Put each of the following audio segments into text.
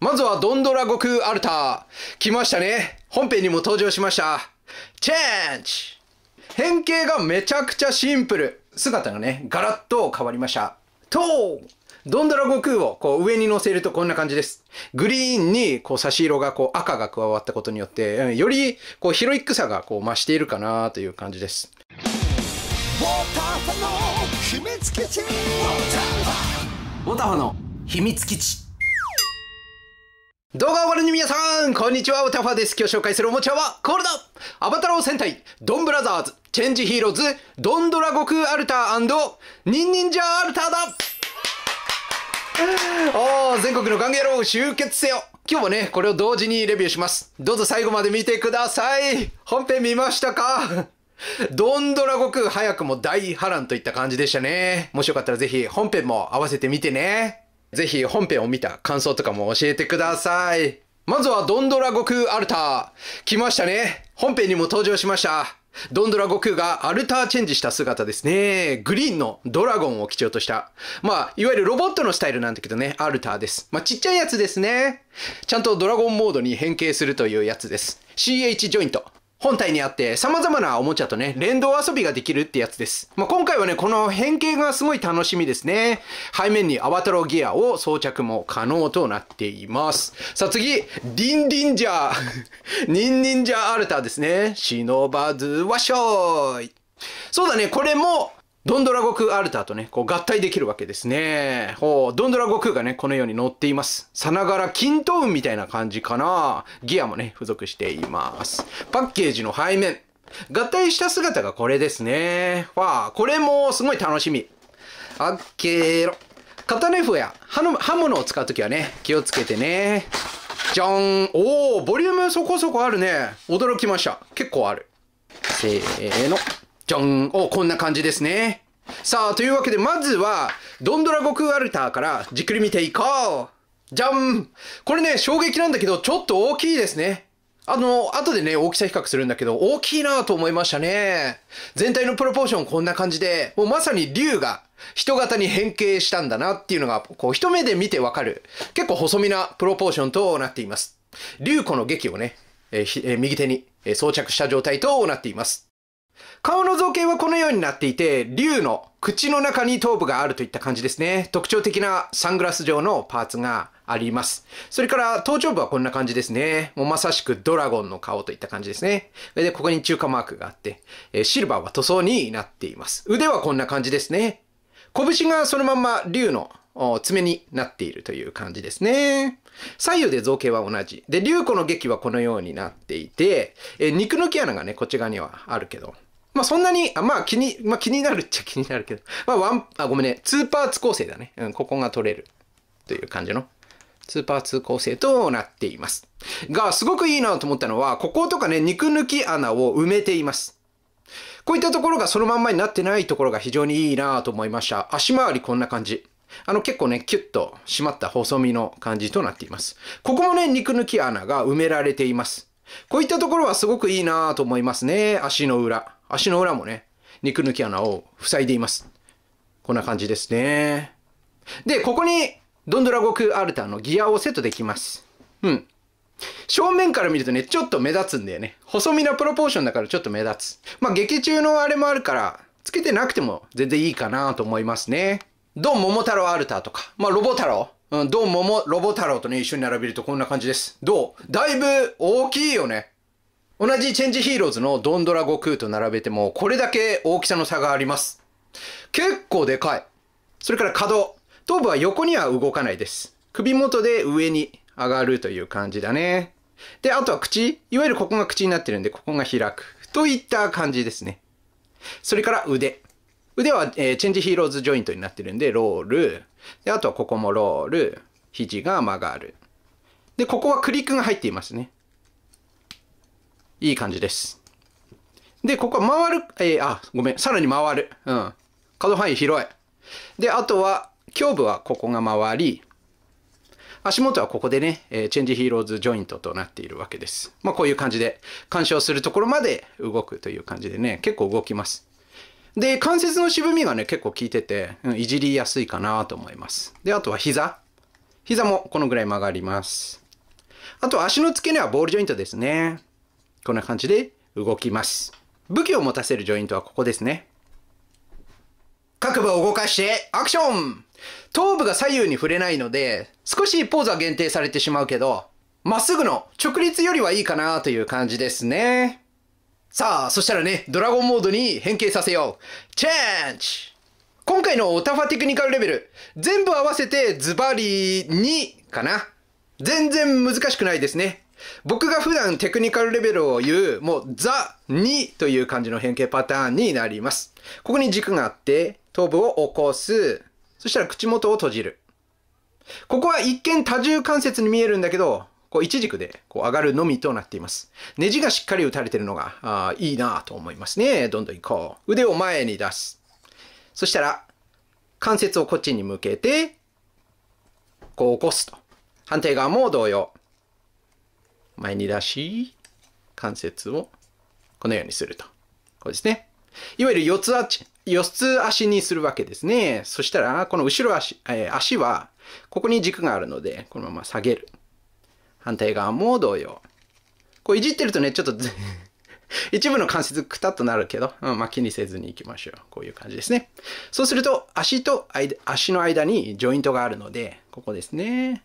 まずはドンドラ悟空アルター。来ましたね。本編にも登場しました。チェンジ変形がめちゃくちゃシンプル。姿がね、ガラッと変わりました。とドンドラ悟空をこう上に乗せるとこんな感じです。グリーンにこう差し色がこう赤が加わったことによって、よりこうヒロイックさがこう増しているかなという感じです。ウォーターフ秘密基地ウォーターファの秘密基地動画をわりに皆さん、こんにちは、おたファです。今日紹介するおもちゃは、これだアバタロー戦隊、ドンブラザーズ、チェンジヒーローズ、ドンドラゴクアルター、ニンニンジャーアルターだおー、全国のガンゲロー集結せよ今日もね、これを同時にレビューします。どうぞ最後まで見てください本編見ましたかドンドラゴク早くも大波乱といった感じでしたね。もしよかったらぜひ本編も合わせてみてね。ぜひ本編を見た感想とかも教えてください。まずはドンドラ悟空アルター。来ましたね。本編にも登場しました。ドンドラ悟空がアルターチェンジした姿ですね。グリーンのドラゴンを基調とした。まあ、いわゆるロボットのスタイルなんだけどね、アルターです。まあ、ちっちゃいやつですね。ちゃんとドラゴンモードに変形するというやつです。CH ジョイント。本体にあって様々なおもちゃとね、連動遊びができるってやつです。まあ、今回はね、この変形がすごい楽しみですね。背面にアバタロギアを装着も可能となっています。さあ次、リンリンジャー。ニンニンジャーアルターですね。忍ばずズしょーい。そうだね、これもドンドラ悟空アルターとね、こう合体できるわけですね。ほう、ドンドラ悟空がね、このように乗っています。さながら均等運みたいな感じかな。ギアもね、付属しています。パッケージの背面。合体した姿がこれですね。わあ、これもすごい楽しみ。あっけーろ。刀フや刃物を使うときはね、気をつけてね。じゃん。おー、ボリュームそこそこあるね。驚きました。結構ある。せーの。じゃんおこんな感じですねさあというわけでまずはドンドラ悟空アルターからじっくり見ていこうじゃんこれね衝撃なんだけどちょっと大きいですねあの、後でね、大きさ比較するんだけど、大きいなと思いましたね。全体のプロポーションこんな感じで、もうまさに竜が人型に変形したんだなっていうのが、こう、一目で見てわかる。結構細身なプロポーションとなっています。竜子の劇をね、えー、えー、右手に、え装着した状態となっています。顔の造形はこのようになっていて、竜の口の中に頭部があるといった感じですね。特徴的なサングラス状のパーツがあります。それから頭頂部はこんな感じですね。もうまさしくドラゴンの顔といった感じですね。で、ここに中華マークがあって、えシルバーは塗装になっています。腕はこんな感じですね。拳がそのまま竜の爪になっているという感じですね。左右で造形は同じ。で、竜子の劇はこのようになっていて、え肉の毛穴がね、こっち側にはあるけど、まあそんなに、まあ気に、まあ気になるっちゃ気になるけど、まあワン、あ、ごめんね、ーパーツ構成だね。うん、ここが取れるという感じのーパーツ構成となっています。が、すごくいいなと思ったのは、こことかね、肉抜き穴を埋めています。こういったところがそのまんまになってないところが非常にいいなと思いました。足回りこんな感じ。あの結構ね、キュッと締まった細身の感じとなっています。ここもね、肉抜き穴が埋められています。こういったところはすごくいいなと思いますね。足の裏。足の裏もね、肉抜き穴を塞いでいます。こんな感じですね。で、ここに、ドンドラゴクアルターのギアをセットできます。うん。正面から見るとね、ちょっと目立つんだよね。細身なプロポーションだからちょっと目立つ。まあ、劇中のあれもあるから、つけてなくても全然いいかなと思いますね。ドン桃太郎アルターとか、まあ、ロボ太郎うん、ドンモモ、ロボ太郎とね、一緒に並べるとこんな感じです。どうだいぶ大きいよね。同じチェンジヒーローズのドンドラ悟空と並べても、これだけ大きさの差があります。結構でかい。それから可動。頭部は横には動かないです。首元で上に上がるという感じだね。で、あとは口。いわゆるここが口になってるんで、ここが開く。といった感じですね。それから腕。腕は、えー、チェンジヒーローズジョイントになってるんで、ロール。で、あとはここもロール、肘が曲がる。で、ここはクリックが入っていますね。いい感じです。で、ここは回る、えー、あ、ごめん、さらに回る。うん。可動範囲広い。で、あとは、胸部はここが回り、足元はここでね、えー、チェンジヒーローズジョイントとなっているわけです。まあこういう感じで、干渉するところまで動くという感じでね、結構動きます。で、関節の渋みがね、結構効いてて、うん、いじりやすいかなと思います。で、あとは膝。膝もこのぐらい曲がります。あと足の付け根はボールジョイントですね。こんな感じで動きます。武器を持たせるジョイントはここですね。各部を動かしてアクション頭部が左右に触れないので、少しポーズは限定されてしまうけど、まっすぐの直立よりはいいかなという感じですね。さあ、そしたらね、ドラゴンモードに変形させよう。チェンジ今回のオタファテクニカルレベル、全部合わせてズバリ2かな。全然難しくないですね。僕が普段テクニカルレベルを言う、もうザ2という感じの変形パターンになります。ここに軸があって、頭部を起こす。そしたら口元を閉じる。ここは一見多重関節に見えるんだけど、こう一軸でこう上がるのみとなっています。ネジがしっかり打たれてるのがあいいなと思いますね。どんどん行こう。腕を前に出す。そしたら、関節をこっちに向けて、こう起こすと。反対側も同様。前に出し、関節をこのようにすると。こうですね。いわゆる四つ足、四つ足にするわけですね。そしたら、この後ろ足、えー、足は、ここに軸があるので、このまま下げる。反対側も同様。こういじってるとね、ちょっと 一部の関節くたっとなるけど、うん、まあ、気にせずに行きましょう。こういう感じですね。そうすると、足と間、足の間にジョイントがあるので、ここですね。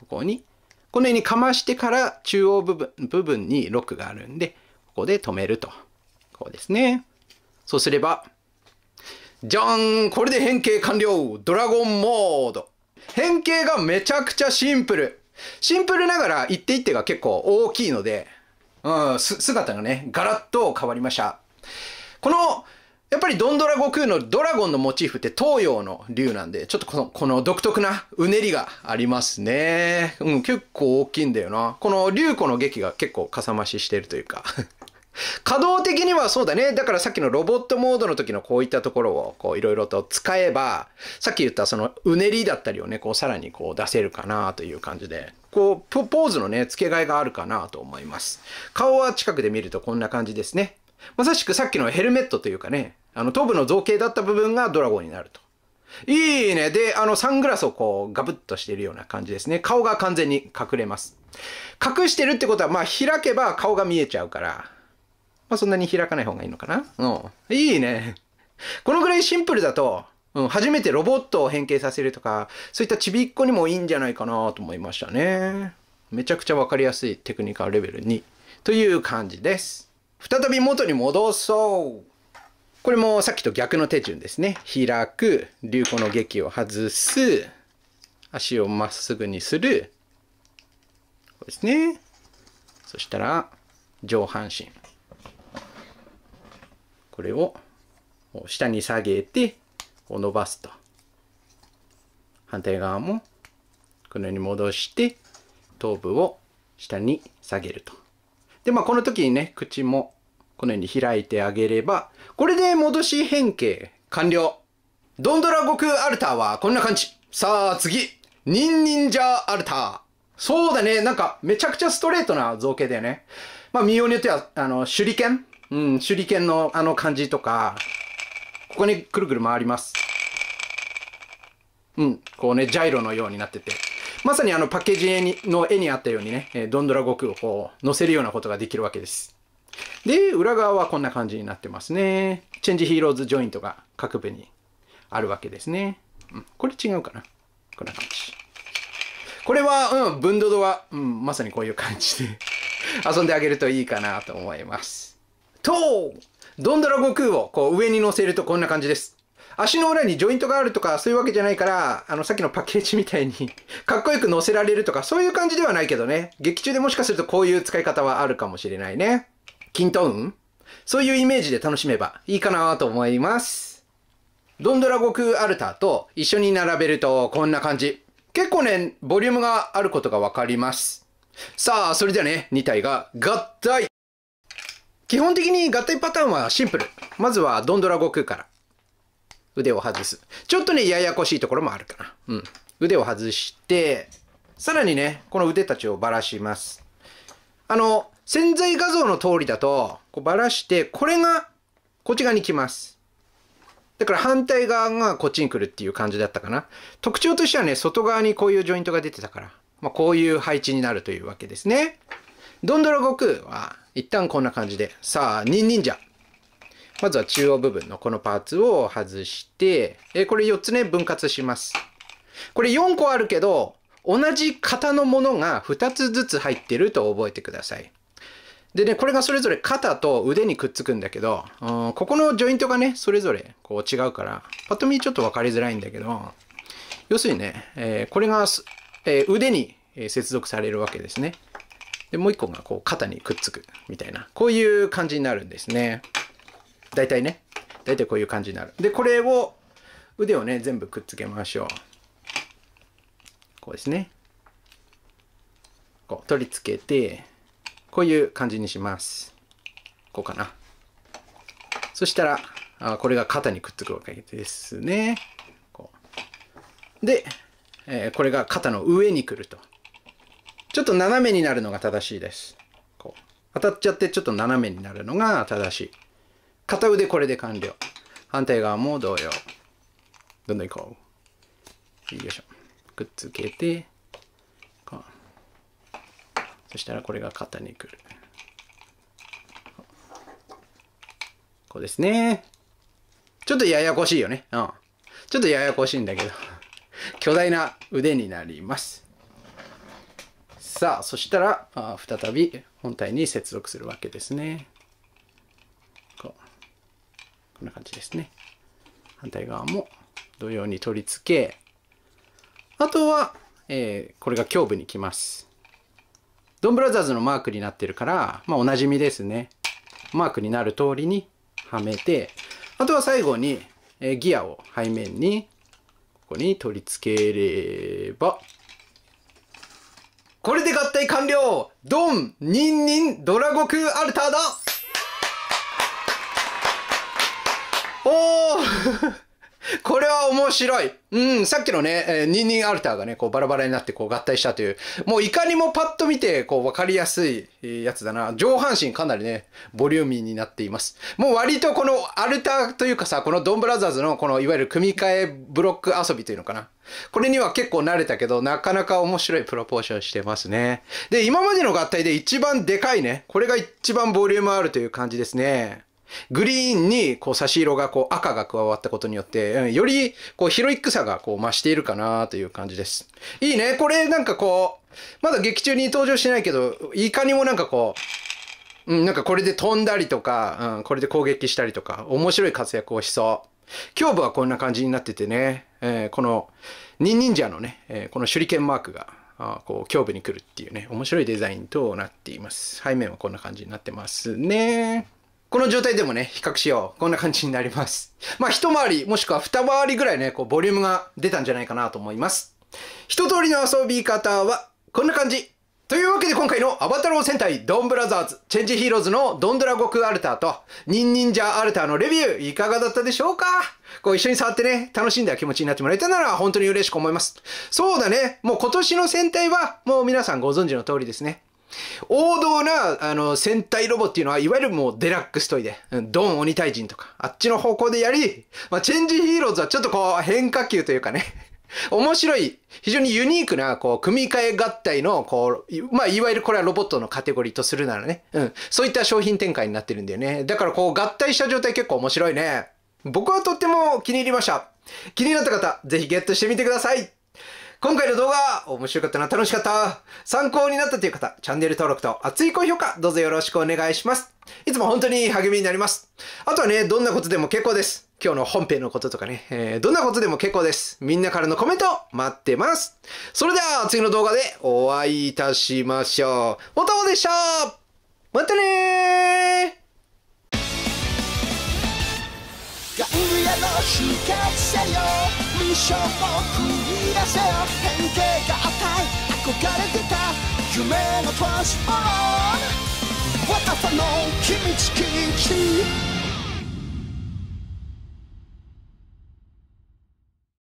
ここに。このようにかましてから中央部分部分にロックがあるんで、ここで止めると。こうですね。そうすれば、じゃーんこれで変形完了ドラゴンモード変形がめちゃくちゃシンプルシンプルながら一手一手が結構大きいので、うん、姿がね、ガラッと変わりました。この、やっぱりドンドラ悟空のドラゴンのモチーフって東洋の竜なんで、ちょっとこの、この独特なうねりがありますね。うん、結構大きいんだよな。この竜子の劇が結構かさ増ししてるというか稼働的にはそうだね。だからさっきのロボットモードの時のこういったところをこういろいろと使えば、さっき言ったそのうねりだったりをね、こうさらにこう出せるかなという感じで、こうポーズのね、付け替えがあるかなと思います。顔は近くで見るとこんな感じですね。まさしくさっきのヘルメットというかね、あの頭部の造形だった部分がドラゴンになると。いいね。で、あの、サングラスをこう、ガブッとしているような感じですね。顔が完全に隠れます。隠してるってことは、まあ、開けば顔が見えちゃうから、まあ、そんなに開かない方がいいのかな。うん。いいね。このぐらいシンプルだと、うん、初めてロボットを変形させるとか、そういったちびっこにもいいんじゃないかなと思いましたね。めちゃくちゃわかりやすいテクニカルレベル2という感じです。再び元に戻そう。これもさっきと逆の手順ですね。開く、流行の劇を外す、足をまっすぐにする。こうですね。そしたら、上半身。これを下に下げて伸ばすと反対側もこのように戻して頭部を下に下げるとでまあこの時にね口もこのように開いてあげればこれで戻し変形完了ドンドラ悟空アルターはこんな感じさあ次ニンニンジャーアルターそうだねなんかめちゃくちゃストレートな造形だよねまあ、民謡によっては、あの、手裏剣うん、手裏剣のあの感じとか、ここにくるくる回ります。うん、こうね、ジャイロのようになってて。まさにあのパッケージの絵にあったようにね、えドンドラ悟空をこう乗せるようなことができるわけです。で、裏側はこんな感じになってますね。チェンジヒーローズジョイントが各部にあるわけですね。うん、これ違うかな。こんな感じ。これは、うん、ブンドドは、うん、まさにこういう感じで遊んであげるといいかなと思います。とどんどら悟空をこう上に乗せるとこんな感じです。足の裏にジョイントがあるとかそういうわけじゃないから、あのさっきのパッケージみたいに かっこよく乗せられるとかそういう感じではないけどね。劇中でもしかするとこういう使い方はあるかもしれないね。キントーンそういうイメージで楽しめばいいかなと思います。ドンドラ悟空アルタと一緒に並べるとこんな感じ。結構ね、ボリュームがあることがわかります。さあ、それじゃね、2体が合体基本的に合体パターンはシンプル。まずはドンドラ悟空から。腕を外す。ちょっとね、ややこしいところもあるかな。うん。腕を外して、さらにね、この腕たちをばらします。あの、潜在画像の通りだと、こうばらして、これがこっち側に来ます。だから反対側がこっちに来るっていう感じだったかな。特徴としてはね、外側にこういうジョイントが出てたから、まあ、こういう配置になるというわけですね。ドンドラ悟空は、一旦こんな感じで。さあ、ニンニンじゃ。まずは中央部分のこのパーツを外して、えこれ4つね、分割します。これ4個あるけど、同じ型のものが2つずつ入ってると覚えてください。でね、これがそれぞれ肩と腕にくっつくんだけど、うん、ここのジョイントがね、それぞれこう違うから、パッと見ちょっと分かりづらいんだけど、要するにね、えー、これが、えー、腕に接続されるわけですね。でもう一個がこう肩にくっつくみたいなこういう感じになるんですね大体ね大体こういう感じになるでこれを腕をね全部くっつけましょうこうですねこう取り付けてこういう感じにしますこうかなそしたらあこれが肩にくっつくわけですねで、えー、これが肩の上にくるとちょっと斜めになるのが正しいです。こう。当たっちゃってちょっと斜めになるのが正しい。片腕これで完了。反対側も同様。どんどんいこう。よいしょ。くっつけて、こう。そしたらこれが肩にくる。こうですね。ちょっとややこしいよね。うん。ちょっとややこしいんだけど。巨大な腕になります。さあそしたらあ再び本体に接続するわけですねここんな感じですね反対側も同様に取り付けあとは、えー、これが胸部に来ますドンブラザーズのマークになってるから、まあ、おなじみですねマークになる通りにはめてあとは最後に、えー、ギアを背面にここに取り付ければこれで合体完了ドンニンニンドラゴクアルターだおー これは面白い。うん、さっきのね、えー、ニンニンアルターがね、こうバラバラになってこう合体したという、もういかにもパッと見て、こう分かりやすいやつだな。上半身かなりね、ボリューミーになっています。もう割とこのアルターというかさ、このドンブラザーズのこのいわゆる組み替えブロック遊びというのかな。これには結構慣れたけど、なかなか面白いプロポーションしてますね。で、今までの合体で一番でかいね。これが一番ボリュームあるという感じですね。グリーンにこう差し色がこう赤が加わったことによって、よりこうヒロイックさがこう増しているかなという感じです。いいね。これなんかこう、まだ劇中に登場してないけど、いかにもなんかこう、うん、なんかこれで飛んだりとか、うん、これで攻撃したりとか、面白い活躍をしそう。胸部はこんな感じになっててね、えー、この、ニンニンジャーのね、えー、この手裏剣マークが、あこう胸部に来るっていうね面白いデザインとなっています背面はこんな感じになってますねこの状態でもね、比較しよう。こんな感じになります。まあ、一回り、もしくは二回りぐらいね、こう、ボリュームが出たんじゃないかなと思います。一通りの遊び方は、こんな感じ。というわけで今回のアバタロー戦隊ドンブラザーズ、チェンジヒーローズのドンドラゴクアルターと、ニンニンジャーアルターのレビュー、いかがだったでしょうかこう一緒に触ってね、楽しんだ気持ちになってもらえたなら本当に嬉しく思います。そうだね、もう今年の戦隊は、もう皆さんご存知の通りですね。王道な、あの、戦隊ロボっていうのは、いわゆるもうデラックストイで、うん、ドン鬼退陣とか、あっちの方向でやり、まあ、チェンジヒーローズはちょっとこう、変化球というかね、面白い、非常にユニークな、こう、組み替え合体の、こう、まあ、いわゆるこれはロボットのカテゴリーとするならね、うん、そういった商品展開になってるんだよね。だからこう、合体した状態結構面白いね。僕はとっても気に入りました。気になった方、ぜひゲットしてみてください。今回の動画、面白かったな、楽しかった、参考になったという方、チャンネル登録と熱い高評価、どうぞよろしくお願いします。いつも本当に励みになります。あとはね、どんなことでも結構です。今日の本編のこととかね、えー、どんなことでも結構です。みんなからのコメント待ってます。それでは次の動画でお会いいたしましょう。おともでしたまたねー裏の秘訣せよミッションを繰り出せよ変形が与え憧れてた夢のトランスフォーム若さの秘密基地